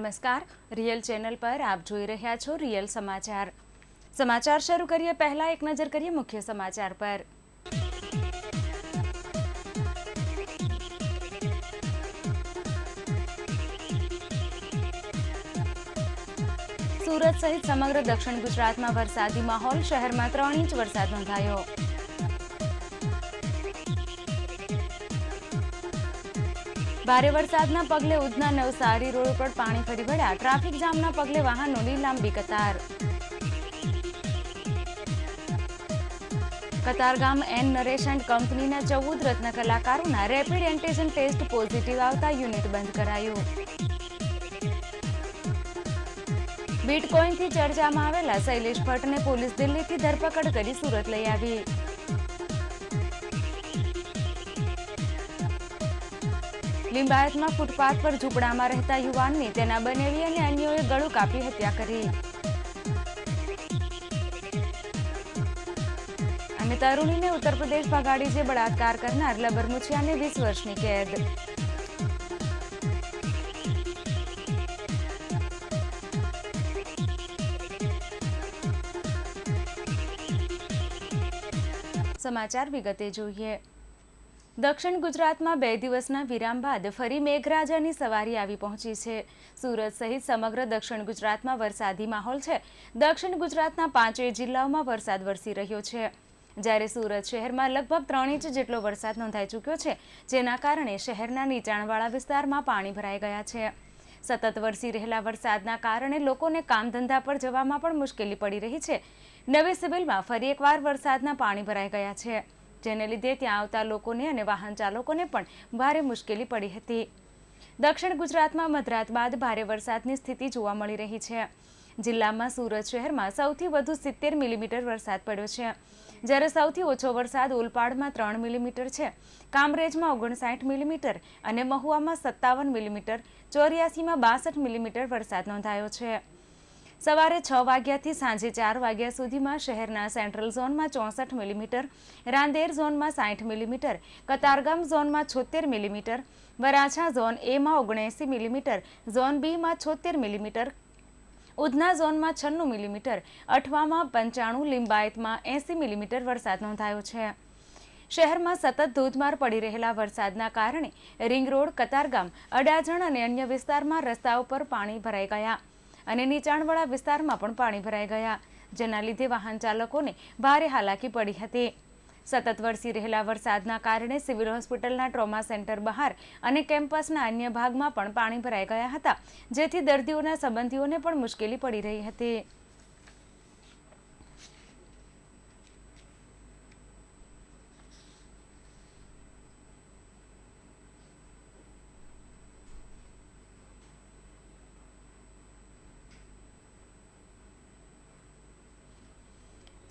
નમસ્કાર real channel પર આપ જોઈ રહ્યા છો રિયલ સમાચાર સમાચાર શરૂ કરીએ પહેલા એક નજર કરીએ મુખ્ય સમાચાર પર સુરત સહિત સમગ્ર દક્ષિણ ગુજરાતમાં વરસાદી માહોલ શહેરમાં ત્રણ ઇંચ વરસાદ નોંધાયો ભારે વરસાદના પગલે ઉધના નવસારી રોડ ઉપર પાણી ફરી વળ્યા ટ્રાફિક જામના પગલે વાહનોની લાંબી કતાર કતારગામ એન નરેશ એન્ડ કંપનીના ચૌદ રત્ન કલાકારોના રેપિડ એન્ટીજન ટેસ્ટ પોઝિટિવ આવતા યુનિટ બંધ કરાયું બિટકોઇનથી ચર્ચામાં આવેલા શૈલેષ ભટ્ટને પોલીસ દિલ્હીથી ધરપકડ કરી સુરત લઈ આવી લિંબાયતમાં ફૂટપાથ પર ઝૂંપડામાં રહેતા યુવાનની તેના બનેલી અને અન્યોએ ગળું કાપી હત્યા કરી અને તરુણીને ઉત્તર પ્રદેશ ભગાડી જે બળાત્કાર કરનાર લબર મુછિયાને વીસ વર્ષની કેદ સમાચાર વિગતે જોઈએ દક્ષિણ ગુજરાતમાં બે દિવસના વિરામ બાદ ફરી મેઘરાજાની સવારી આવી પહોંચી છે સુરત સહિત સમગ્ર દક્ષિણ ગુજરાતમાં વરસાદી માહોલ છે દક્ષિણ ગુજરાતના પાંચેય જિલ્લાઓમાં વરસાદ વરસી રહ્યો છે જ્યારે સુરત શહેરમાં લગભગ ત્રણ ઇંચ જેટલો વરસાદ નોંધાઈ ચૂક્યો છે જેના કારણે શહેરના નીચાણવાળા વિસ્તારમાં પાણી ભરાઈ ગયા છે સતત વરસી રહેલા વરસાદના કારણે લોકોને કામ ધંધા પર જવામાં પણ મુશ્કેલી પડી રહી છે નવી સિવિલમાં ફરી એકવાર વરસાદના પાણી ભરાઈ ગયા છે જેને લીધે ત્યાં આવતા લોકોને અને વાહન ચાલકોને પણ ભારે મુશ્કેલી પડી હતી દક્ષિણ ગુજરાતમાં મધરાત બાદ ભારે વરસાદની સ્થિતિ જોવા મળી રહી છે જિલ્લામાં સુરત શહેરમાં સૌથી વધુ સિત્તેર મિલીમીટર વરસાદ પડ્યો છે જ્યારે સૌથી ઓછો વરસાદ ઓલપાડમાં ત્રણ મિલીમીટર છે કામરેજમાં ઓગણસાઠ મિલીમીટર અને મહુવામાં સત્તાવન મિલીમીટર ચોર્યાસીમાં બાસઠ મિલીમીટર વરસાદ નોંધાયો છે સવારે છ વાગ્યાથી સાંજે ચાર વાગ્યા સુધીમાં શહેરના સેન્ટ્રલ ઝોનમાં ચોસઠ મિલીમીટર રાંદેર ઝોનમાં સાઠ મિલીમીટર કતારગામ ઝોનમાં છોતેર મિલીમીટર વરાછા ઝોન એમાં ઓગણએંસી મિલીમીટર ઝોન બીમાં છોતેર મિલીમીટર ઉધના ઝોનમાં છન્નું મિલીમીટર અઠવામાં પંચાણું લિંબાયતમાં એંસી મિલીમીટર વરસાદ નોંધાયો છે શહેરમાં સતત ધોધમાર પડી રહેલા વરસાદના કારણે રિંગ રોડ કતારગામ અડાજણ અને અન્ય વિસ્તારમાં રસ્તા ઉપર પાણી ભરાઈ ગયા અને નીચાણવાળા વિસ્તારમાં પણ પાણી ભરાઈ ગયા જેના લીધે વાહન ચાલકોને ભારે હાલાકી પડી હતી સતત વરસી રહેલા વરસાદના કારણે સિવિલ હોસ્પિટલના ટ્રોમા સેન્ટર બહાર અને કેમ્પસના અન્ય ભાગમાં પણ પાણી ભરાઈ ગયા હતા જેથી દર્દીઓના સંબંધીઓને પણ મુશ્કેલી પડી રહી હતી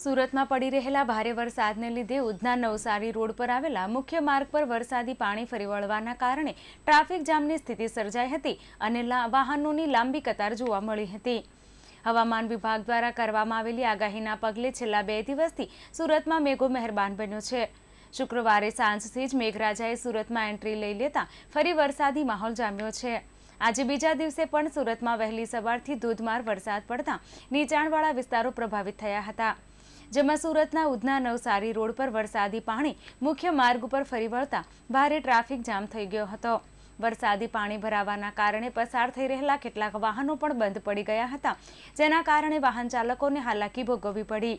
સુરતમાં પડી રહેલા ભારે વરસાદને લીધે ઉધના નવસારી રોડ પર આવેલા મુખ્ય માર્ગ પર વરસાદી પાણી ફરી વળવાના કારણે ટ્રાફિક જામની સ્થિતિ સર્જાઈ હતી અને વાહનોની લાંબી કતાર જોવા મળી હતી હવામાન વિભાગ દ્વારા કરવામાં આવેલી આગાહીના પગલે છેલ્લા બે દિવસથી સુરતમાં મેઘો મહેરબાન બન્યો છે શુક્રવારે સાંજથી જ મેઘરાજાએ સુરતમાં એન્ટ્રી લઈ લેતા ફરી વરસાદી માહોલ જામ્યો છે આજે બીજા દિવસે પણ સુરતમાં વહેલી સવારથી ધોધમાર વરસાદ પડતા નીચાણવાળા વિસ્તારો પ્રભાવિત થયા હતા જેમાં સુરતના ઉધના નવસારી રોડ પર વરસાદી પાણી મુખ્ય માર્ગ ઉપર ફરી વળતા ભારે ટ્રાફિક જામ થઈ ગયો હતો વરસાદી પાણી ભરાવાના કારણે પસાર થઈ રહેલા કેટલાક વાહનો પણ બંધ પડી ગયા હતા જેના કારણે વાહન ચાલકોને હાલાકી ભોગવવી પડી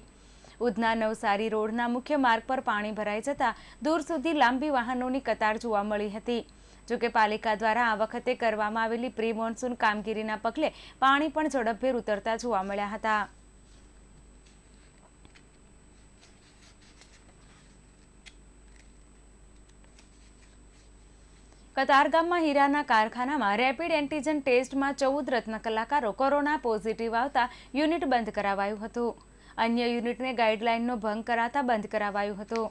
ઉધના નવસારી રોડના મુખ્ય માર્ગ પર પાણી ભરાઈ જતા દૂર સુધી લાંબી વાહનોની કતાર જોવા મળી હતી જોકે પાલિકા દ્વારા આ વખતે કરવામાં આવેલી પ્રી મોન્સૂન કામગીરીના પગલે પાણી પણ ઝડપભેર ઉતરતા જોવા મળ્યા હતા કતારગામમાં હીરાના કારખાનામાં રેપિડ એન્ટીજન ટેસ્ટમાં ચૌદ રત્ન કલાકારો કોરોના પોઝિટિવ આવતા યુનિટ બંધ કરાવાયું હતું અન્ય યુનિટને ગાઈડલાઇનનો ભંગ કરાતા બંધ કરાવાયું હતું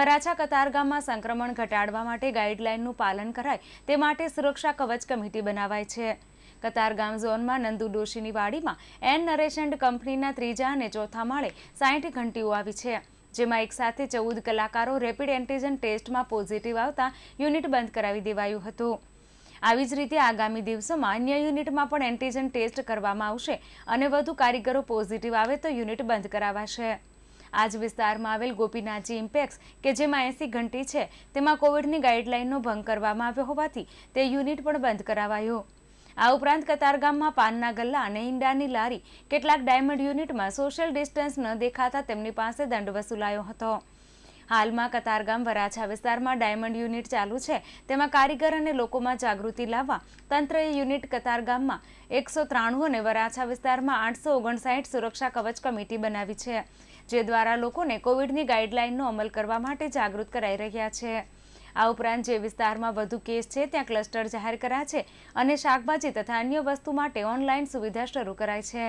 વરાછા કતારગામમાં સંક્રમણ ઘટાડવા માટે ગાઈડલાઇનનું પાલન કરાય તે માટે સુરક્ષા કવચ કમિટી બનાવાય છે કતારગામ ઝોનમાં નંદુ ડોશીની વાડીમાં એન નરેશ કંપનીના ત્રીજા અને ચોથા માળે સાહીઠ ઘંટીઓ આવી છે જેમાં એક સાથે ચૌદ કલાકારો રેપિડ એન્ટીજન ટેસ્ટમાં પોઝિટિવ આવતા યુનિટ બંધ કરાવી દેવાયું હતું આવી જ રીતે આગામી દિવસોમાં અન્ય યુનિટમાં પણ એન્ટીજન ટેસ્ટ કરવામાં આવશે અને વધુ કારીગરો પોઝિટિવ આવે તો યુનિટ બંધ કરાવાશે આજ વિસ્તારમાં આવેલ ગોપીનાથજી ઇમ્પેક્સ કે જેમાં એસી ઘંટી છે તેમાં કોવિડની ગાઈડલાઇનનો ભંગ કરવામાં આવ્યો હોવાથી તે યુનિટ પણ બંધ કરાવાયું આ ઉપરાંત કતારગામમાં પાનના ગલ્લા અને ઈંડાની લારી કેટલાક ડાયમંડ યુનિટમાં સોશિયલ ડિસ્ટન્સ ન દેખાતા તેમની પાસે દંડ વસૂલાયો હતો હાલમાં કતારગામ વરાછા વિસ્તારમાં ડાયમંડ યુનિટ ચાલુ છે તેમાં કારીગર અને લોકોમાં જાગૃતિ લાવવા તંત્રએ યુનિટ કતારગામમાં એકસો ત્રાણું અને વરાછા વિસ્તારમાં આઠસો ઓગણસાઠ સુરક્ષા કવચ કમિટી બનાવી છે જે દ્વારા લોકોને કોવિડની ગાઈડલાઇનનો અમલ કરવા માટે જાગૃત કરાઈ રહ્યા છે આ ઉપરાંત જે વિસ્તારમાં વધુ કેસ છે ત્યાં ક્લસ્ટર જાહેર કર્યા છે અને શાકભાજી તથા અન્ય વસ્તુ માટે ઓનલાઈન સુવિધા શરૂ કરાઈ છે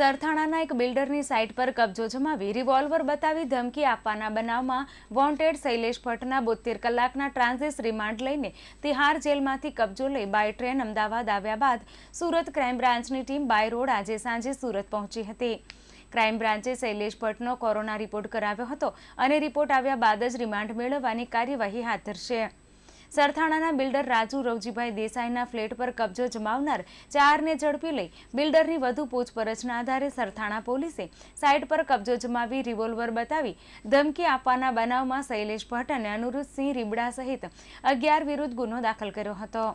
સરથાણાના એક બિલ્ડરની સાઇટ પર કબજો જમાવી રિવોલ્વર બતાવી ધમકી આપવાના બનાવમાં વોન્ટેડ શૈલેષ ભટ્ટના બોતેર કલાકના ટ્રાન્ઝિટ રિમાન્ડ લઈને તિહાર જેલમાંથી કબજો લઈ બાય ટ્રેન અમદાવાદ આવ્યા બાદ સુરત ક્રાઇમ બ્રાન્ચની ટીમ બાય રોડ આજે સાંજે સુરત પહોંચી હતી ક્રાઇમ બ્રાન્ચે શૈલેષ ભટ્ટનો કોરોના રિપોર્ટ કરાવ્યો હતો અને રિપોર્ટ આવ્યા બાદ જ રિમાન્ડ મેળવવાની કાર્યવાહી હાથ ધરશે સરથાણાના બિલ્ડર રાજુ રવજીભાઈ દેસાઈના ફ્લેટ પર કબજો જમાવનાર ચારને ઝડપી લઈ બિલ્ડરની વધુ પૂછપરછના આધારે સરથાણા પોલીસે સાઇટ પર કબજો જમાવી રિવોલ્વર બતાવી ધમકી આપવાના બનાવમાં શૈલેષ ભટ્ટ અને અનુરૂધસિંહ રીબડા સહિત અગિયાર વિરુદ્ધ ગુનો દાખલ કર્યો હતો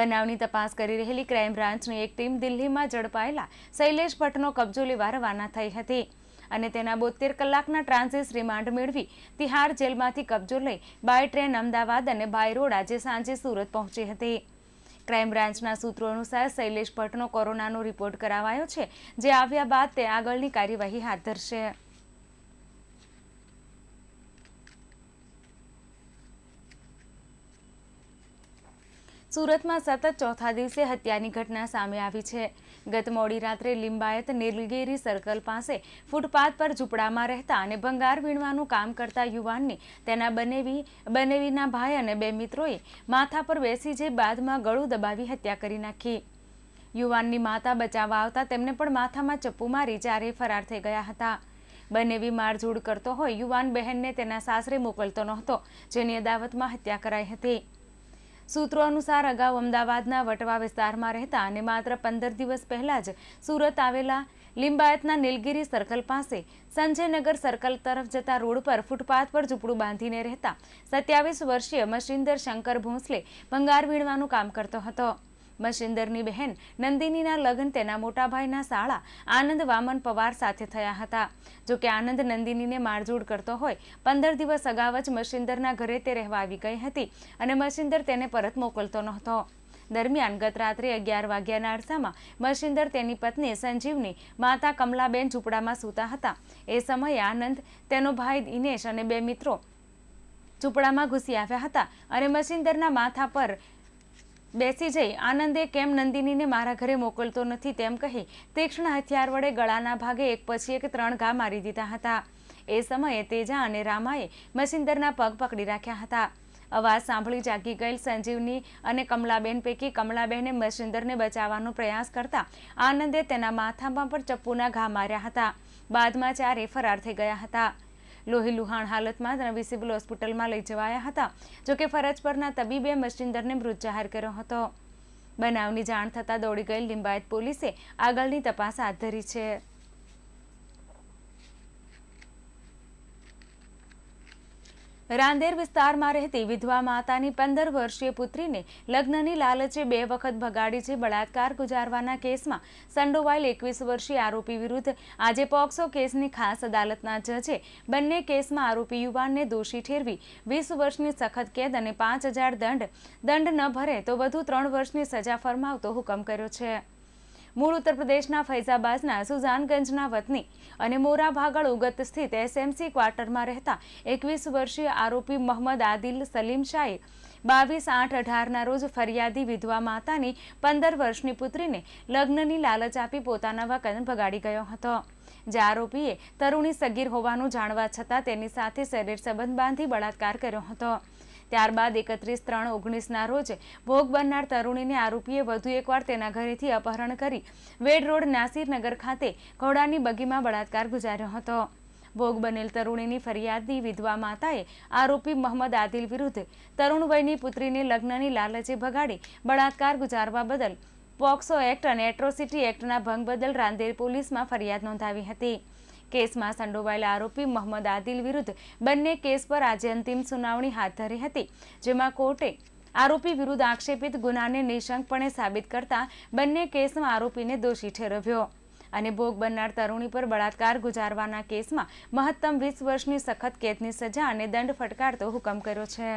બનાવની તપાસ કરી રહેલી ક્રાઇમ બ્રાન્ચની એક ટીમ દિલ્હીમાં ઝડપાયેલા શૈલેષ ભટ્ટનો કબજો લેવા રવાના થઈ હતી અને તેના બોતેર કલાકના ટ્રાન્ઝિસ રિમાન્ડ મેળવી તિહાર જેલમાંથી કબજો લઈ બાય ટ્રેન અમદાવાદ અને બાય રોડ આજે સાંજે સુરત પહોંચી હતી ક્રાઇમ બ્રાન્ચના સૂત્રો અનુસાર શૈલેષ ભટ્ટનો કોરોનાનો રિપોર્ટ કરાવાયો છે જે આવ્યા બાદ તે આગળની કાર્યવાહી હાથ ધરશે સુરતમાં સતત ચોથા દિવસે હત્યાની ઘટના સામે આવી છે ગત મોડી રાત્રે લિંબાયત નીલગીરી સર્કલ પાસે ફૂટપાથ પર ઝૂંપડામાં રહેતા અને ભંગાર વીણવાનું કામ કરતા યુવાનની તેના બનેવી બનેવીના ભાઈ અને બે મિત્રોએ માથા પર બેસી જે બાદમાં ગળું દબાવી હત્યા કરી નાખી યુવાનની માતા બચાવવા આવતા તેમને પણ માથામાં ચપ્પુ મારી ચારે ફરાર થઈ ગયા હતા બંનેવી મારઝૂડ કરતો હોય યુવાન બહેનને તેના સાસરે મોકલતો નહોતો જેની અદાવતમાં હત્યા કરાઈ હતી સૂત્રો અનુસાર અગાઉ અમદાવાદના વટવા વિસ્તારમાં રહેતા અને માત્ર પંદર દિવસ પહેલા જ સુરત આવેલા લિંબાયતના નીલગીરી સર્કલ પાસે સંજયનગર સર્કલ તરફ જતા રોડ પર ફૂટપાથ પર ઝૂંપડું બાંધીને રહેતા સત્યાવીસ વર્ષીય મશીન્દર શંકર ભોંસલે ભંગાર વીણવાનું કામ કરતો હતો મશિંદરની બહેન નંદિનીના લગ્ન તેના મોટાભાઈના સાળા આનંદ વામન પવાર સાથે થયા હતા જો કે આનંદ નંદિનીને મારઝૂડ કરતો હોય પંદર દિવસ અગાઉ જ મશિંદરના ઘરે તે રહેવા આવી ગઈ હતી અને મશિંદર તેને પરત મોકલતો નહોતો દરમિયાન ગત રાત્રે અગિયાર વાગ્યાના અરસામાં મશિંદર તેની પત્ની સંજીવની માતા કમલાબેન ઝૂંપડામાં સૂતા હતા એ સમયે આનંદ તેનો ભાઈ દિનેશ અને બે મિત્રો ઝૂંપડામાં ઘૂસી આવ્યા હતા અને મશિંદરના માથા પર બેસી જઈ આનંદે કેમ નંદિનીને મારા ઘરે મોકલતો નથી તેમ કહી તીક્ષ્ણ હથિયાર વડે ગળાના ભાગે એક પછી એક ત્રણ ઘા મારી દીધા હતા એ સમયે તેજા અને રામાએ મસિંદરના પગ પકડી રાખ્યા હતા અવાજ સાંભળી જાગી ગયેલ સંજીવની અને કમલાબેન પૈકી કમલાબેને મસિંદરને બચાવવાનો પ્રયાસ કરતા આનંદે તેના માથામાં પર ચપ્પુના ઘા માર્યા હતા બાદમાં ચારે ફરાર થઈ ગયા હતા લોહી લુહાણ હાલતમાં નવી સિવિલ હોસ્પિટલમાં લઈ જવાયા હતા જોકે ફરજ પરના તબીબે મશીનદરને મૃત જાહેર કર્યો હતો બનાવની જાણ થતાં દોડી ગયેલ લિંબાયત પોલીસે આગળની તપાસ હાથ ધરી છે રાંદેર વિસ્તારમાં રહેતી વિધવા માતાની પંદર વર્ષીય પુત્રીને લગ્નની લાલચે બે વખત ભગાડી છે બળાત્કાર ગુજારવાના કેસમાં સંડોવાયેલ એકવીસ વર્ષીય આરોપી વિરુદ્ધ આજે પોક્સો કેસની ખાસ અદાલતના જજે બંને કેસમાં આરોપી યુવાનને દોષી ઠેરવી વીસ વર્ષની સખત કેદ અને પાંચ દંડ દંડ ન ભરે તો વધુ ત્રણ વર્ષની સજા ફરમાવતો હુકમ કર્યો છે મૂળ ઉત્તર પ્રદેશના ફૈઝાબાદના સુઝાનગંજના વતની અને મોરા ભાગળ ઉગત સ્થિત એસએમસી ક્વાર્ટરમાં રહેતા એકવીસ વર્ષીય આરોપી મોહમ્મદ આદિલ સલીમ શાહે બાવીસ આઠ અઢારના રોજ ફરિયાદી વિધવા માતાની પંદર વર્ષની પુત્રીને લગ્નની લાલચ આપી પોતાના વકન ભગાડી ગયો હતો જે આરોપીએ તરુણી સગીર હોવાનું જાણવા છતાં તેની સાથે શરીર સંબંધ બાંધી બળાત્કાર કર્યો હતો ત્યારબાદ એકત્રીસ ત્રણ ઓગણીસના રોજ ભોગ બનનાર તરુણીને આરોપીએ વધુ એકવાર તેના ઘરેથી અપહરણ કરી વેડ રોડ નાસીરનગર ખાતે ઘોડાની બગીમાં બળાત્કાર ગુજાર્યો હતો ભોગ બનેલ તરુણીની ફરિયાદની વિધવા માતાએ આરોપી મોહમ્મદ આદિલ વિરુદ્ધ તરુણ વયની પુત્રીને લગ્નની લાલચે ભગાડી બળાત્કાર ગુજારવા બદલ પોક્સો એક્ટ અને એટ્રોસિટી એક્ટના ભંગ બદલ રાંદેર પોલીસમાં ફરિયાદ નોંધાવી હતી કેસમાં સંડોવાયેલા આરોપી મોહમ્મદ આદિલ વિરુદ્ધ બંને કેસ પર આજે અંતિમ સુનાવણી હાથ ધરી હતી જેમાં કોર્ટે આરોપી વિરુદ્ધ આક્ષેપિત ગુનાને નિશંકપણે સાબિત કરતા બંને કેસમાં આરોપીને દોષી ઠેરવ્યો અને ભોગ બનનાર તરુણી પર બળાત્કાર ગુજારવાના કેસમાં મહત્તમ વીસ વર્ષની સખત કેદની સજા અને દંડ ફટકારતો હુકમ કર્યો છે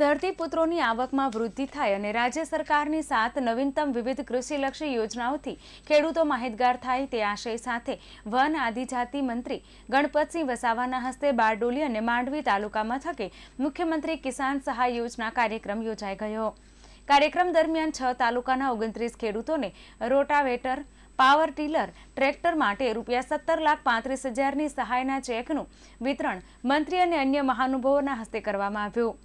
ધરતીપુત્રોની આવકમાં વૃદ્ધિ થાય અને રાજ્ય સરકારની સાત નવીનતમ વિવિધ કૃષિલક્ષી યોજનાઓથી ખેડૂતો માહિતગાર થાય તે આશય સાથે વન આદિજાતિ મંત્રી ગણપતસિંહ વસાવાના હસ્તે બારડોલી અને માંડવી તાલુકામાં થકે મુખ્યમંત્રી કિસાન સહાય યોજના કાર્યક્રમ યોજાઈ ગયો કાર્યક્રમ દરમિયાન છ તાલુકાના ઓગણત્રીસ ખેડૂતોને રોટાવેટર પાવર ટીલર ટ્રેક્ટર માટે રૂપિયા સત્તર લાખ પાંત્રીસ હજારની સહાયના ચેકનું વિતરણ મંત્રી અને અન્ય મહાનુભાવોના હસ્તે કરવામાં આવ્યું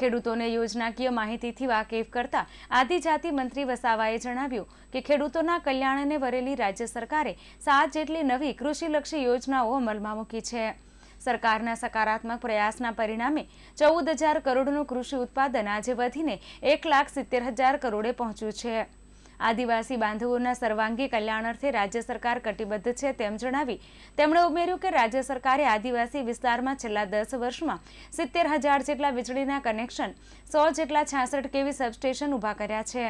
ખેડૂતોને યોજનાકીય માહિતીથી વાકેફ કરતા આદિજાતિ મંત્રી વસાવાએ જણાવ્યું કે ખેડૂતોના કલ્યાણને વરેલી રાજ્ય સરકારે સાત જેટલી નવી કૃષિલક્ષી યોજનાઓ અમલમાં મૂકી છે સરકારના સકારાત્મક પ્રયાસના પરિણામે ચૌદ હજાર કરોડનું કૃષિ ઉત્પાદન આજે વધીને એક લાખ સિત્તેર હજાર કરોડે પહોંચ્યું છે આદિવાસી બાંધવોના સર્વાંગી કલ્યાણ રાજ્ય સરકાર કટિબદ્ધ છે તેમ જણાવી તેમણે ઉમેર્યું કે રાજ્ય સરકારે આદિવાસી વિસ્તારમાં છેલ્લા દસ વર્ષમાં સિત્તેર હજાર જેટલા વીજળીના કનેક્શન સો જેટલા છાસઠ કેવી સબસ્ટેશન ઊભા કર્યા છે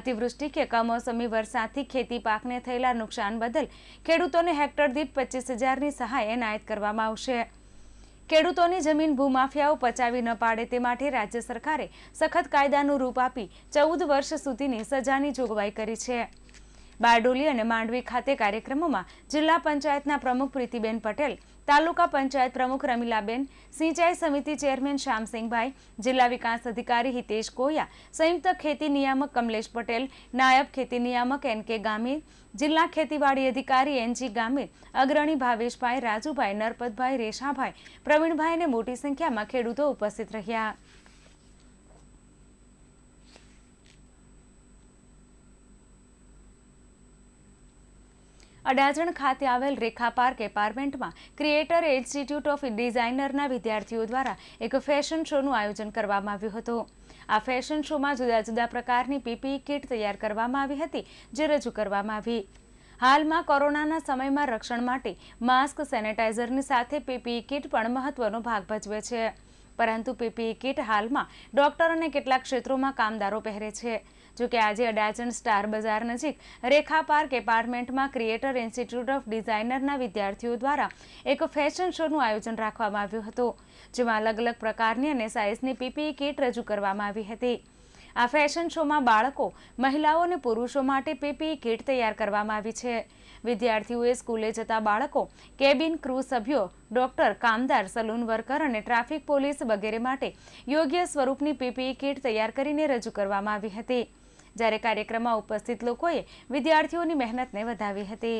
અતિવૃષ્ટિ કે કમોસમી વરસાદથી ખેતી પાકને થયેલા નુકસાન બદલ ખેડૂતોને હેક્ટર દીઠ પચીસ હજારની સહાય એનાયત કરવામાં આવશે ખેડૂતોની જમીન ભૂમાફિયાઓ પચાવી ન પાડે તે માટે રાજ્ય સરકારે સખત કાયદાનું રૂપ આપી ચૌદ વર્ષ સુધીની સજાની જોગવાઈ કરી છે બારડોલી અને માંડવી ખાતે કાર્યક્રમોમાં જિલ્લા પંચાયતના પ્રમુખ પ્રીતિબેન પટેલ તાલુકા પંચાયત પ્રમુખ રમીલાબેન સિંચાઈ સમિતિ ચેરમેન શ્યામસિંહભાઈ જિલ્લા વિકાસ અધિકારી હિતેશ કોયા સંયુક્ત ખેતી નિયામક કમલેશ પટેલ નાયબ ખેતી નિયામક એન કે ગામી જિલ્લા ખેતીવાડી અધિકારી એનજી ગામે અગ્રણી ભાવેશભાઈ રાજુભાઈ નરપતભાઈ રેશાભાઈ પ્રવીણભાઈને મોટી સંખ્યામાં ખેડૂતો ઉપસ્થિત રહ્યા અડાજણ ખાતે આવેલ રેખા પાર્ક એપાર્ટમેન્ટમાં ક્રિએટર ઇન્સ્ટિટ્યૂટ ઓફ ડિઝાઇનરના વિદ્યાર્થીઓ દ્વારા એક ફેશન શોનું આયોજન કરવામાં આવ્યું હતું આ ફેશન શોમાં જુદા જુદા પ્રકારની પીપી કિટ તૈયાર કરવામાં આવી હતી જે રજૂ કરવામાં આવી હાલમાં કોરોનાના સમયમાં રક્ષણ માટે માસ્ક સેનેટાઇઝરની સાથે પીપી કિટ પણ મહત્વનો ભાગ ભજવે છે પરંતુ પીપી કિટ હાલમાં ડોક્ટર અને કેટલાક ક્ષેત્રોમાં કામદારો પહેરે છે જોકે આજે અડાજણ સ્ટાર બજાર નજીક રેખા પાર્ક એપાર્ટમેન્ટમાં ક્રિએટર ઇન્સ્ટિટ્યૂટ ઓફ ડિઝાઇનરના વિદ્યાર્થીઓ દ્વારા એક ફેશન શોનું આયોજન રાખવામાં આવ્યું હતું જેમાં અલગ અલગ પ્રકારની અને સાઇઝની પીપીઈ કીટ રજૂ કરવામાં આવી હતી આ ફેશન શોમાં બાળકો મહિલાઓ અને પુરુષો માટે પીપીઈ કીટ તૈયાર કરવામાં આવી છે વિદ્યાર્થીઓએ સ્કૂલે જતા બાળકો કેબિન ક્રૂ સભ્યો ડોક્ટર કામદાર સલૂન વર્કર અને ટ્રાફિક પોલીસ વગેરે માટે યોગ્ય સ્વરૂપની પીપીઈ કીટ તૈયાર કરીને રજૂ કરવામાં આવી હતી જ્યારે કાર્યક્રમમાં ઉપસ્થિત લોકોએ વિદ્યાર્થીઓની મહેનતને વધાવી હતી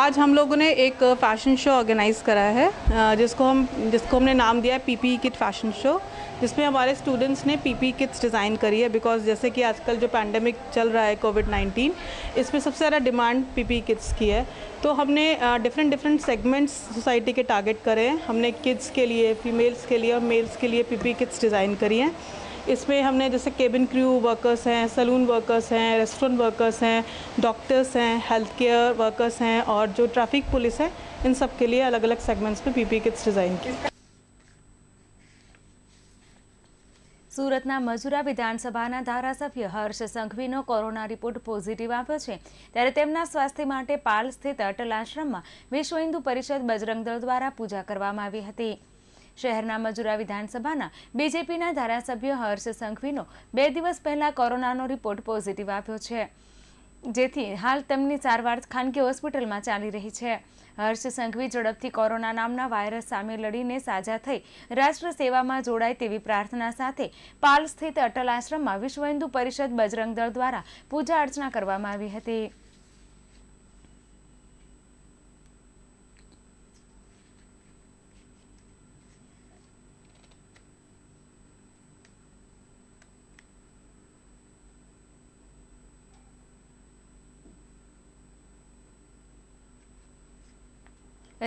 आज हम लोगों ने एक फैशन शो ऑर्गेनाइज़ करा है जिसको हम जिसको हमने नाम दिया है पी किट फैशन शो जिसमें हमारे स्टूडेंट्स ने पी किट्स डिज़ाइन करी है बिकॉज जैसे कि आजकल जो पैंडमिक चल रहा है कोविड 19 इसमें सबसे ज़्यादा डिमांड पी किट्स की है तो हमने डिफरेंट डिफरेंट सेगमेंट्स सोसाइटी के टारगेट करे हैं हमने किड्स के लिए फीमेल्स के लिए और मेल्स के लिए पी किट्स डिज़ाइन करी हैं इसमें हमने जैसे केबिन क्रू वर्कर्स हैं सलून वर्कर्स हैं रेस्टोरेंट वर्कर्स हैं डॉक्टर्स हैं हेल्थ केयर वर्कर्स हैं और जो ट्रैफिक पुलिस है इन सब के लिए अलग अलग सेगमेंट्स में पीपी किट्स डिज़ाइन की સુરતના મજુરા વિધાનસભાના ધારાસભ્ય હર્ષ સંઘવીનો કોરોના રિપોર્ટ પોઝિટિવ આવ્યો છે ત્યારે તેમના સ્વાસ્થ્ય માટે પાલ સ્થિત અટલ આશ્રમમાં વિશ્વ હિન્દુ પરિષદ બજરંગ દળ દ્વારા પૂજા કરવામાં આવી હતી શહેરના મજૂરા વિધાનસભાના બીજેપીના ધારાસભ્ય હર્ષ સંઘવીનો બે દિવસ પહેલા કોરોનાનો રિપોર્ટ પોઝિટિવ આવ્યો છે જેથી હાલ તેમની સારવાર ખાનગી હોસ્પિટલમાં ચાલી રહી છે હર્ષ સંઘવી ઝડપથી કોરોના નામના વાયરસ સામે લડીને સાજા થઈ રાષ્ટ્ર સેવામાં જોડાય તેવી પ્રાર્થના સાથે પાલ સ્થિત અટલ આશ્રમમાં વિશ્વ હિન્દુ પરિષદ બજરંગ દળ દ્વારા પૂજા અર્ચના કરવામાં આવી હતી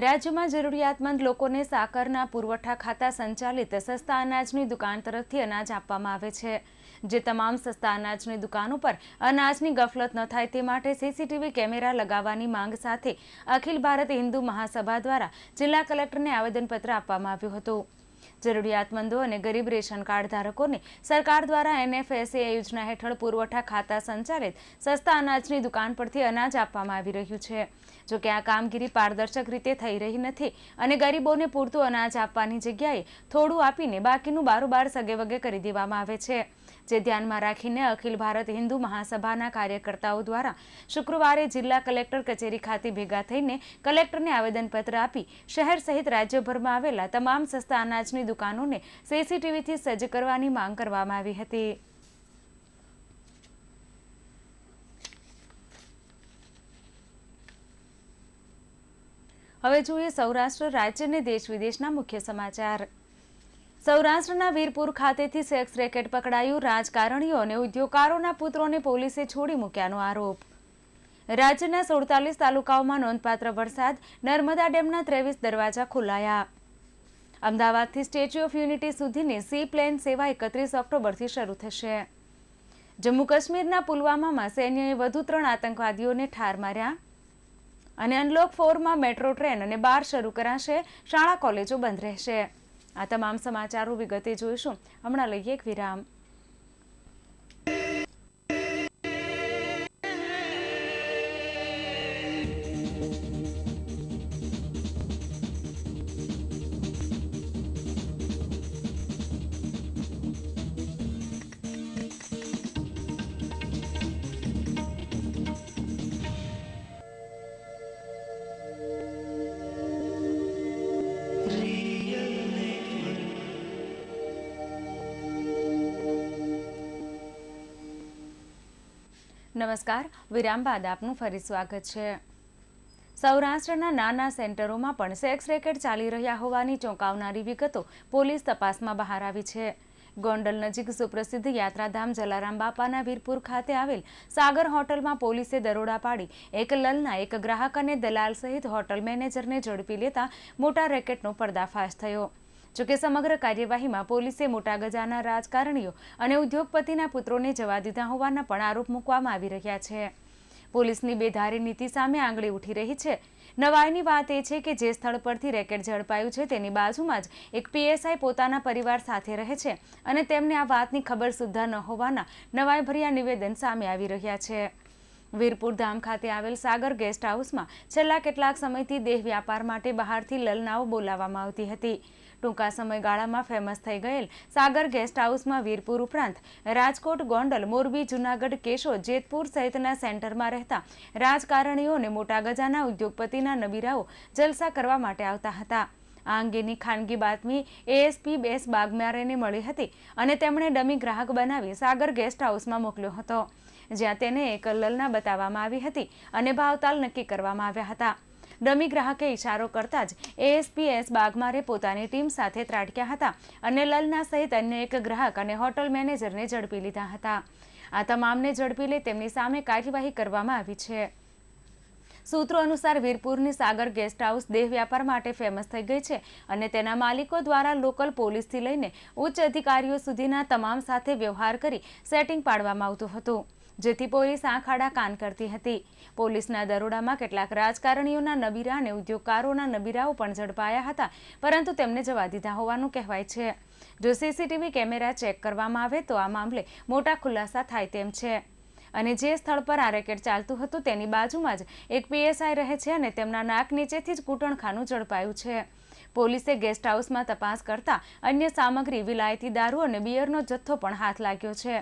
રાજ્યમાં જરૂરિયાતમંદ લોકોને સાકરના પુરવઠા ખાતા સંચાલિત સસ્તા અનાજની દુકાન તરફથી અનાજ આપવામાં આવે છે જે તમામ સસ્તા અનાજની દુકાન ઉપર અનાજની ગફલત ન થાય તે માટે સીસીટીવી કેમેરા લગાવવાની માંગ સાથે અખિલ ભારત હિન્દુ મહાસભા દ્વારા જિલ્લા કલેક્ટરને આવેદનપત્ર આપવામાં આવ્યું હતું જરૂરિયાતમંદો અને ગરીબ રેશન કાર્ડ ધારકોને સરકાર દ્વારા એનએફએસએ યોજના હેઠળ પુરવઠા ખાતા સંચાલિત સસ્તા અનાજની દુકાન પરથી અનાજ આપવામાં આવી રહ્યું છે જો કે આ કામગીરી પારદર્શક રીતે થઈ રહી નથી અને ગરીબોને પૂરતું અનાજ આપવાની જગ્યાએ થોડું આપીને બાકીનું બારોબાર સગેવગે કરી દેવામાં આવે છે જે ધ્યાનમાં રાખીને અખિલ ભારત હિન્દુ મહાસભાના કાર્યકર્તાઓ દ્વારા શુક્રવારે જિલ્લા કલેક્ટર કચેરી ખાતે ભેગા થઈને કલેક્ટરને આવેદનપત્ર આપી શહેર સહિત રાજ્યભરમાં આવેલા તમામ સસ્તા અનાજની દુકાનોને સીસીટીવીથી સજ્જ કરવાની માંગ કરવામાં આવી હતી હવે જોઈએ સૌરાષ્ટ્ર રાજ્ય અને દેશ વિદેશના મુખ્ય સમાચાર સૌરાષ્ટ્રના વીરપુર ખાતેથી સેક્સ રેકેટ પકડાયું રાજકારણીઓ અને ઉદ્યોગકારોના પુત્રોને પોલીસે છોડી મૂક્યાનો આરોપ રાજ્યના સુડતાલીસ તાલુકાઓમાં નોંધપાત્ર વરસાદ નર્મદા ડેમના ત્રેવીસ દરવાજા ખોલાયા અમદાવાદથી સ્ટેચ્યુ ઓફ યુનિટી સુધીની સી પ્લેન સેવા એકત્રીસ ઓક્ટોબરથી શરૂ થશે જમ્મુ કાશ્મીરના પુલવામામાં સૈન્યએ વધુ ત્રણ આતંકવાદીઓને ઠાર માર્યા અને અનલોક ફોરમાં મેટ્રો ટ્રેન અને બાર શરૂ કરાશે શાળા કોલેજો બંધ રહેશે આ તમામ સમાચારો વિગતે જોઈશું હમણાં લઈએ એક વિરામ નમસ્કાર વિરામ બાદ આપનું ફરી સ્વાગત છે સૌરાષ્ટ્રના નાના સેન્ટરોમાં પણ સેક્સ રેકેટ ચાલી રહ્યા હોવાની ચોંકાવનારી વિગતો પોલીસ તપાસમાં બહાર આવી છે ગોંડલ નજીક સુપ્રસિદ્ધ યાત્રાધામ જલારામ બાપાના વીરપુર ખાતે આવેલ સાગર હોટલમાં પોલીસે દરોડા પાડી એક લલના એક ગ્રાહક અને દલાલ સહિત હોટલ મેનેજરને ઝડપી લેતા મોટા રેકેટનો પર્દાફાશ થયો જોકે સમગ્ર કાર્યવાહીમાં પોલીસે મોટા ગજાના રાજકારણીઓ અને ઉદ્યોગપતિના પુત્રોને જવા દીધા હોવાના પણ આરોપ મૂકવામાં આવી રહ્યા છે પોલીસની બેધારી નીતિ સામે આંગળી ઉઠી રહી છે નવાઈની વાત એ છે કે જે સ્થળ પરથી રેકેટ ઝડપાયું છે તેની બાજુમાં જ એક પીએસઆઈ પોતાના પરિવાર સાથે રહે છે અને તેમને આ વાતની ખબર સુદ્ધા ન હોવાના નવાઈભર્યા નિવેદન સામે આવી રહ્યા છે વીરપુર ધામ ખાતે આવેલ સાગર ગેસ્ટ હાઉસમાં છેલ્લા કેટલાક સમયથી દેહ વ્યાપાર માટે બહારથી લલનાઓ બોલાવવામાં આવતી હતી ટૂંકા સમયગાળામાં ફેમસ થઈ ગયેલ સાગર ગેસ્ટ હાઉસમાં વીરપુર ઉપરાંત રાજકોટ ગોંડલ મોરબી જૂનાગઢ કેશોદ જેતપુર સહિતના સેન્ટરમાં રહેતા રાજકારણીઓને મોટા ગજાના ઉદ્યોગપતિના નબીરાઓ જલસા કરવા માટે આવતા હતા આ અંગેની ખાનગી બાતમી એએસપી બેસ બાગમારેને મળી હતી અને તેમણે ડમી ગ્રાહક બનાવી સાગર ગેસ્ટ હાઉસમાં મોકલ્યો હતો જ્યાં તેને એક લલના બતાવવામાં આવી હતી અને ભાવતાલ નક્કી કરવામાં આવ્યા હતા ડમી ગ્રાહકે ઇશારો કરતા જ એએસપી એસ બાગમારે પોતાની ટીમ સાથે ત્રાટક્યા હતા અને લલના સહિત અન્ય એક ગ્રાહક અને હોટલ મેનેજરને ઝડપી લીધા હતા આ તમામને ઝડપી લઈ તેમની સામે કાર્યવાહી કરવામાં આવી છે સૂત્રો અનુસાર વીરપુરની સાગર ગેસ્ટ હાઉસ દેહ વ્યાપાર માટે ફેમસ થઈ ગઈ છે અને તેના માલિકો દ્વારા લોકલ પોલીસથી લઈને ઉચ્ચ અધિકારીઓ સુધીના તમામ સાથે વ્યવહાર કરી સેટિંગ પાડવામાં આવતું હતું જેથી પોલીસ આંખાડા કાન કરતી હતી પોલીસના દરોડામાં કેટલાક રાજકારણીઓના નબીરા અને ઉદ્યોગકારોના નબીરાઓ પણ ઝડપાયા હતા પરંતુ તેમને જવા દીધા હોવાનું કહેવાય છે જો સીસીટીવી કેમેરા ચેક કરવામાં આવે તો આ મામલે મોટા ખુલાસા થાય તેમ છે અને જે સ્થળ પર આ રેકેટ ચાલતું હતું તેની બાજુમાં જ એક પીએસઆઈ રહે છે અને તેમના નાક નીચેથી જ કૂટણખાનું ઝડપાયું છે પોલીસે ગેસ્ટ હાઉસમાં તપાસ કરતા અન્ય સામગ્રી વિલાયતી દારૂ અને બિયરનો જથ્થો પણ હાથ લાગ્યો છે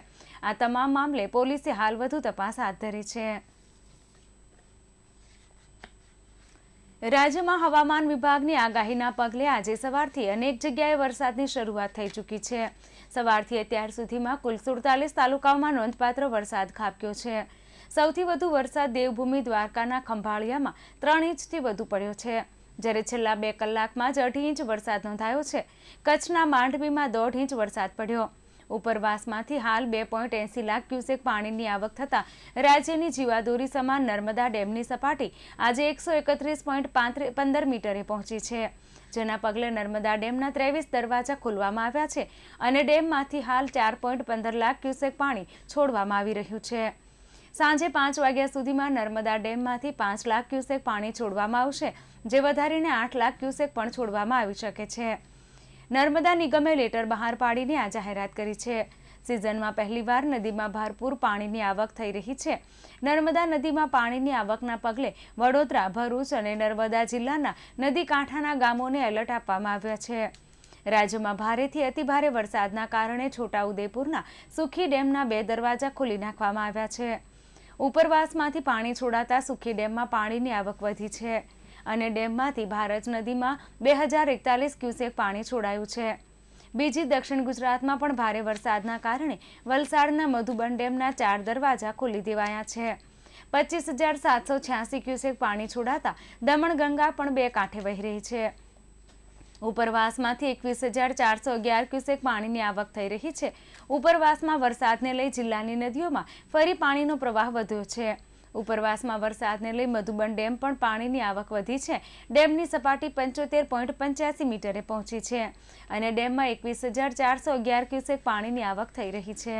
આ તમામ મામલે પોલીસે હાલ વધુ તપાસ હાથ ધરી છે રાજ્યમાં હવામાન વિભાગની આગાહીના પગલે આજે સવારથી અનેક જગ્યાએ વરસાદની શરૂઆત થઈ ચૂકી છે સવારથી અત્યાર સુધીમાં કુલ સુડતાલીસ તાલુકાઓમાં નોંધપાત્ર વરસાદ ખાબક્યો છે સૌથી વધુ વરસાદ દેવભૂમિ દ્વારકાના ખંભાળિયામાં ત્રણ ઇંચથી વધુ પડ્યો છે જ્યારે છેલ્લા બે કલાકમાં જ અઢી ઇંચ વરસાદ નોંધાયો છે કચ્છના માંડવીમાં દોઢ ઇંચ વરસાદ પડ્યો ઉપરવાસમાંથી હાલ બે પોઈન્ટ એંસી લાખ ક્યુસેક પાણીની આવક થતાં રાજ્યની જીવાદોરી સમાન નર્મદા ડેમની સપાટી આજે એકસો એકત્રીસ પોઈન્ટ પંદર મીટરે પહોંચી છે જેના પગલે નર્મદા ડેમના ત્રેવીસ દરવાજા ખોલવામાં આવ્યા છે અને ડેમમાંથી હાલ ચાર પોઈન્ટ પંદર લાખ ક્યુસેક પાણી છોડવામાં આવી રહ્યું છે સાંજે પાંચ વાગ્યા સુધીમાં નર્મદા ડેમમાંથી પાંચ લાખ ક્યુસેક પાણી છોડવામાં આવશે જે વધારીને આઠ લાખ ક્યુસેક પણ છોડવામાં આવી શકે છે નર્મદા નિગમે લેટર બહાર પાડીને આ જાહેરાત કરી છે સિઝનમાં પહેલીવાર નદીમાં ભરપૂર પાણીની આવક થઈ રહી છે નર્મદા નદીમાં પાણીની આવકના પગલે વડોદરા ભરૂચ અને નર્મદા જિલ્લાના નદી કાંઠાના ગામોને એલર્ટ આપવામાં આવ્યા છે રાજ્યમાં ભારેથી અતિભારે વરસાદના કારણે છોટાઉદેપુરના સુખી ડેમના બે દરવાજા ખોલી નાખવામાં આવ્યા છે ઉપરવાસમાંથી પાણી છોડાતા સુખી ડેમમાં પાણીની આવક વધી છે અને ડેમમાંથી ભારત નદીમાં બે હજાર એકતાલીસ ક્યુસેક પાણી છોડાયું છે બીજી દક્ષિણ ગુજરાતમાં પણ ભારે વરસાદના કારણે વલસાડના મધુબન ડેમના ચાર દરવાજા ખોલી દેવાયા છે પચીસ હજાર સાતસો છ્યાસી ક્યુસેક પાણી છોડાતા દમણગંગા પણ બે કાંઠે વહી રહી છે ઉપરવાસમાંથી એકવીસ હજાર ચારસો અગિયાર ક્યુસેક પાણીની આવક થઈ રહી છે ઉપરવાસમાં વરસાદને લઈ જિલ્લાની નદીઓમાં ફરી પાણીનો પ્રવાહ વધ્યો છે ઉપરવાસમાં વરસાદને લઈ મધુબન ડેમ પણ પાણીની આવક વધી છે ડેમની સપાટી પંચોતેર પંચ્યાસી મીટરે પહોંચી છે અને ડેમમાં એકવીસ હજાર ચારસો અગિયાર ક્યુસેક પાણીની આવક થઈ રહી છે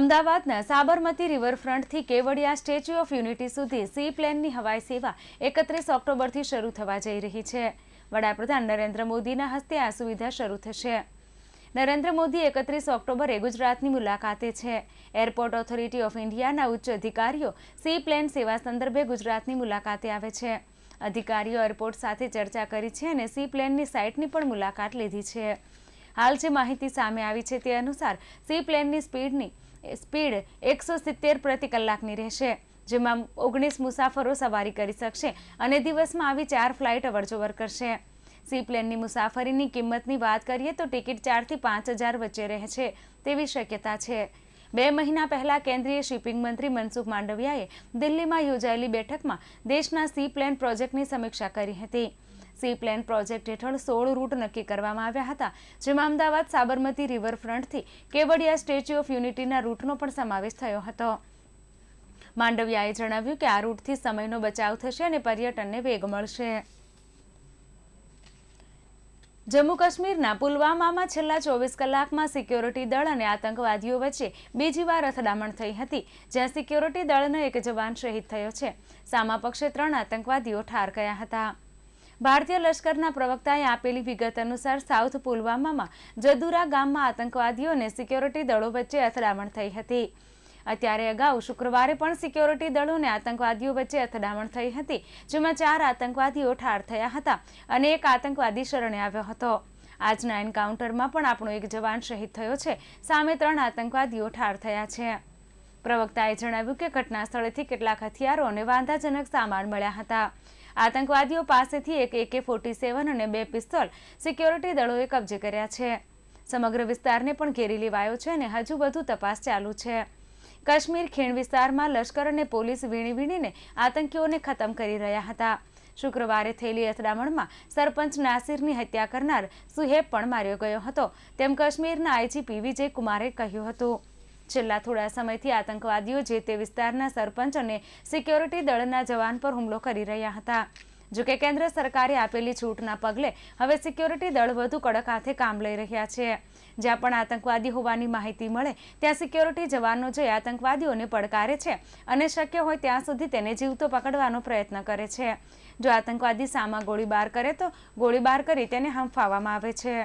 અમદાવાદના સાબરમતી રિવરફ્રન્ટથી કેવડિયા સ્ટેચ્યુ ઓફ યુનિટી સુધી સી પ્લેનની હવાઈ સેવા એકત્રીસ ઓક્ટોબરથી શરૂ થવા જઈ રહી છે વડાપ્રધાન નરેન્દ્ર મોદીના હસ્તે આ સુવિધા શરૂ થશે નરેન્દ્ર મોદી એકત્રીસ ઓક્ટોબરે ગુજરાતની મુલાકાતે છે એરપોર્ટ ઓથોરિટી ઓફ ઇન્ડિયાના ઉચ્ચ અધિકારીઓ સી પ્લેન સેવા સંદર્ભે ગુજરાતની મુલાકાતે આવે છે અધિકારીઓ એરપોર્ટ સાથે ચર્ચા કરી છે અને સી પ્લેનની સાઇટની પણ મુલાકાત લીધી છે હાલ જે માહિતી સામે આવી છે તે અનુસાર સી પ્લેનની સ્પીડની સ્પીડ એકસો સિત્તેર પ્રતિ કલાકની રહેશે જેમાં ઓગણીસ મુસાફરો સવારી કરી શકશે અને દિવસમાં આવી ચાર ફ્લાઇટ અવરજવર કરશે સી પ્લેનની મુસાફરીની કિંમતની વાત કરીએ તો ટિકિટ ચારથી પાંચ હજાર વચ્ચે રહે છે તેવી શક્યતા છે બે મહિના પહેલા કેન્દ્રીય શિપિંગ મંત્રી મનસુખ માંડવિયાએ દિલ્હીમાં યોજાયેલી બેઠકમાં દેશના સી પ્લેન પ્રોજેક્ટની સમીક્ષા કરી હતી સી પ્લેન પ્રોજેક્ટ હેઠળ સોળ રૂટ નક્કી કરવામાં આવ્યા હતા જેમાં અમદાવાદ સાબરમતી રિવરફ્રન્ટથી કેવડિયા સ્ટેચ્યુ ઓફ યુનિટીના રૂટનો પણ સમાવેશ થયો હતો માંડવિયાએ જણાવ્યું કે આ રૂટથી સમયનો બચાવ થશે અને પર્યટનને વેગ મળશે જમ્મુ કાશ્મીરના પુલવામામાં છેલ્લા ચોવીસ કલાકમાં સિક્યોરિટી દળ અને આતંકવાદીઓ વચ્ચે બીજી વાર અથડામણ થઈ હતી જ્યાં સિક્યોરિટી દળનો એક જવાન શહીદ થયો છે સામા પક્ષે ત્રણ આતંકવાદીઓ ઠાર કયા હતા ભારતીય લશ્કરના પ્રવક્તાએ આપેલી વિગત અનુસાર સાઉથ પુલવામામાં જદુરા ગામમાં આતંકવાદીઓ અને સિક્યોરિટી દળો વચ્ચે અથડામણ થઈ હતી અત્યારે અગાઉ શુક્રવારે પણ સિક્યોરિટી દળોને આતંકવાદીઓ વચ્ચે અથડામણ થઈ હતી જેમાં ચાર આતંકવાદીઓ ઠાર થયા હતા અને એક આતંકવાદી શરણે આવ્યો હતો આજના એન્કાઉન્ટરમાં પણ આપણો એક જવાન શહીદ થયો છે સામે ત્રણ આતંકવાદીઓ ઠાર થયા છે પ્રવક્તાએ જણાવ્યું કે ઘટના સ્થળેથી કેટલાક હથિયારો અને વાંધાજનક સામાન મળ્યા હતા આતંકવાદીઓ પાસેથી એક એકે ફોર્ટી સેવન અને બે પિસ્તોલ સિક્યોરિટી દળોએ કબજે કર્યા છે સમગ્ર વિસ્તારને પણ ઘેરી લેવાયો છે અને હજુ વધુ તપાસ ચાલુ છે કાશ્મીર ખીણ વિસ્તારમાં લશ્કર અને પોલીસ વીણી વીણીને આતંકીઓને ખતમ કરી રહ્યા હતા શુક્રવારે થયેલી અથડામણમાં સરપંચ નાસિરની હત્યા કરનાર સુહેબ પણ માર્યો ગયો હતો તેમ કાશ્મીરના આઈજીપી વિજય કુમારે કહ્યું હતું છેલ્લા થોડા સમયથી આતંકવાદીઓ જે તે વિસ્તારના સરપંચ અને સિક્યોરિટી દળના જવાન પર હુમલો કરી રહ્યા હતા જોકે કેન્દ્ર સરકારે આપેલી છૂટના પગલે હવે સિક્યોરિટી દળ વધુ કડક હાથે કામ લઈ રહ્યા છે જ્યાં પણ આતંકવાદી હોવાની માહિતી મળે ત્યાં સિક્યોરિટી જવાનો જે આતંકવાદીઓને પડકારે છે અને શક્ય હોય ત્યાં સુધી તેને જીવતો પકડવાનો પ્રયત્ન કરે છે જો આતંકવાદી સામા ગોળીબાર કરે તો ગોળીબાર કરી તેને હંફાવવામાં આવે છે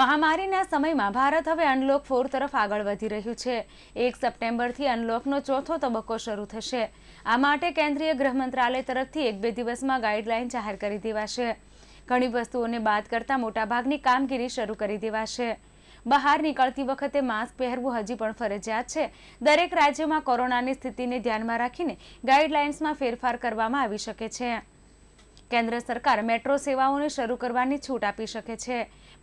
મહામારીના સમયમાં ભારત હવે અનલોક ફોર તરફ આગળ વધી રહ્યું છે એક સપ્ટેમ્બરથી અનલોકનો ચોથો તબક્કો શરૂ થશે આ માટે કેન્દ્રીય ગૃહ મંત્રાલય તરફથી એક બે દિવસમાં ગાઈડલાઇન જાહેર કરી દેવાશે ઘણી વસ્તુઓને બાદ કરતાં મોટાભાગની કામગીરી શરૂ કરી દેવાશે બહાર નીકળતી વખતે માસ્ક પહેરવું હજી પણ ફરજિયાત છે દરેક રાજ્યમાં કોરોનાની સ્થિતિને ધ્યાનમાં રાખીને ગાઈડલાઇન્સમાં ફેરફાર કરવામાં આવી શકે છે કેન્દ્ર સરકાર મેટ્રો સેવાઓને શરૂ કરવાની છૂટ આપી શકે છે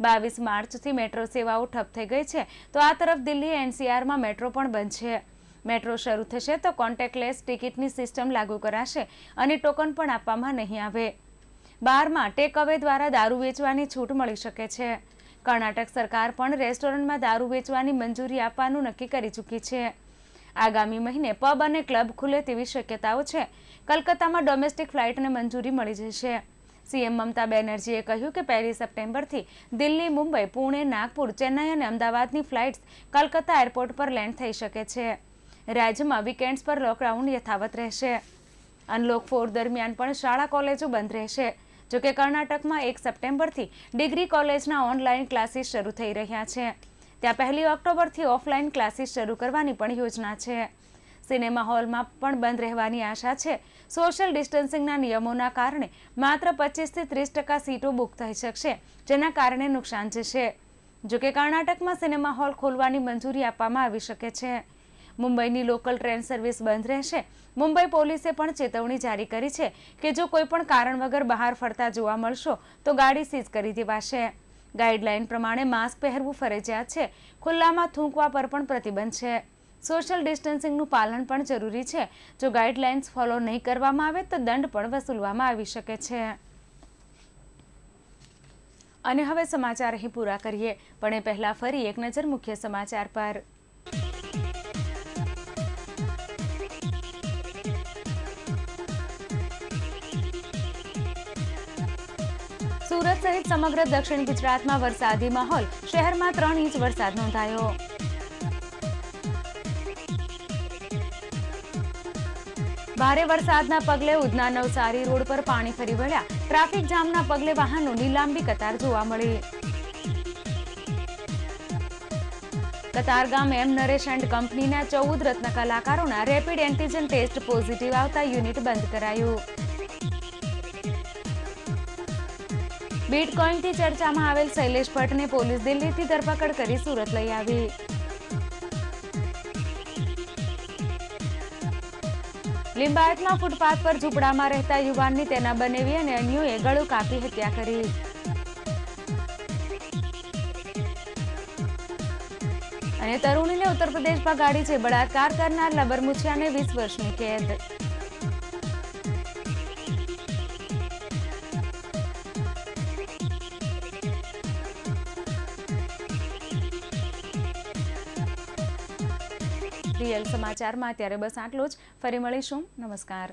બાવીસ માર્ચથી મેટ્રો સેવાઓ ઠપ થઈ ગઈ છે તો આ તરફ દિલ્હી એનસીઆરમાં મેટ્રો પણ બનશે મેટ્રો શરૂ થશે તો કોન્ટેક્ટલેસ ટિકિટની સિસ્ટમ લાગુ કરાશે અને ટોકન પણ આપવામાં નહીં આવે બારમાં ટેકઅવે દ્વારા દારૂ વેચવાની છૂટ મળી શકે છે કર્ણાટક સરકાર પણ રેસ્ટોરન્ટમાં દારૂ વેચવાની મંજૂરી આપવાનું નક્કી કરી ચૂકી છે આગામી મહિને પબ અને ક્લબ ખુલે તેવી શક્યતાઓ છે કલકત્તામાં ડોમેસ્ટિક ફ્લાઇટને મંજૂરી મળી જશે સીએમ મમતા બેનર્જીએ કહ્યું કે પહેલી સપ્ટેમ્બરથી દિલ્હી મુંબઈ પુણે નાગપુર ચેન્નઈ અને અમદાવાદની ફ્લાઇટ્સ કલકત્તા એરપોર્ટ પર લેન્ડ થઈ શકે છે રાજ્યમાં વીકેન્ડ્સ પર લોકડાઉન યથાવત રહેશે અનલોક ફોર દરમિયાન પણ શાળા કોલેજો બંધ રહેશે જોકે કર્ણાટકમાં એક સપ્ટેમ્બરથી ડિગ્રી કોલેજના ઓનલાઈન ક્લાસીસ શરૂ થઈ રહ્યા છે ત્યાં પહેલી ઓક્ટોબરથી ઓફલાઈન ક્લાસીસ શરૂ કરવાની પણ યોજના છે સિનેમા હોલમાં પણ બંધ રહેવાની આશા છે સોશિયલ ડિસ્ટન્સિંગના નિયમોના કારણે માત્ર પચીસથી ત્રીસ ટકા સીટો બુક થઈ શકશે જેના કારણે નુકસાન જશે જોકે કર્ણાટકમાં સિનેમા હોલ ખોલવાની મંજૂરી આપવામાં આવી શકે છે મુંબઈની લોકલ ટ્રેન સર્વિસ બંધ રહેશે મુંબઈ પોલીસે પણ ચેતવણી જારી કરી છે કે જો કોઈપણ કારણ વગર બહાર ફરતા જોવા મળશો તો ગાડી સીઝ કરી દેવાશે ગાઈડલાઈન પ્રમાણે માસ્ક પહેરવું ફરજિયાત છે ખુલ્લામાં થૂંકવા પર પણ પ્રતિબંધ છે સોશિયલ ડિસ્ટન્સિંગનું પાલન પણ જરૂરી છે જો ગાઈડલાઇન્સ ફોલો નહીં કરવામાં આવે તો દંડ પણ વસૂલવામાં આવી શકે છે અને હવે સમાચાર અહીં પૂરા કરીએ પણ એ પહેલાં ફરી એક નજર મુખ્ય સમાચાર પર સુરત સહિત સમગ્ર દક્ષિણ ગુજરાતમાં વરસાદી માહોલ શહેરમાં ત્રણ ઇંચ વરસાદ નોંધાયો ભારે વરસાદના પગલે ઉધના નવસારી રોડ પર પાણી ફરી વળ્યા ટ્રાફિક જામના પગલે વાહનોની લાંબી કતાર જોવા મળી કતારગામ એમ નરેશ એન્ડ કંપનીના ચૌદ રત્ન કલાકારોના રેપિડ એન્ટીજન ટેસ્ટ પોઝિટિવ આવતા યુનિટ બંધ કરાયું બિટકોઇનથી ચર્ચામાં આવેલ શૈલેષ ભટ્ટને પોલીસ દિલ્હીથી ધરપકડ કરી સુરત લઈ આવી લિંબાયતમાં ફૂટપાથ પર ઝૂંપડામાં રહેતા યુવાનની તેના બનેવી અને અન્યોએ ગળું કાપી હત્યા કરી અને તરુણીને ઉત્તર પ્રદેશમાં ગાડી છે બળાત્કાર કરનાર લબરમુછિયાને વીસ વર્ષની કેદ સમાચારમાં અત્યારે બસ આટલું જ ફરી મળીશું નમસ્કાર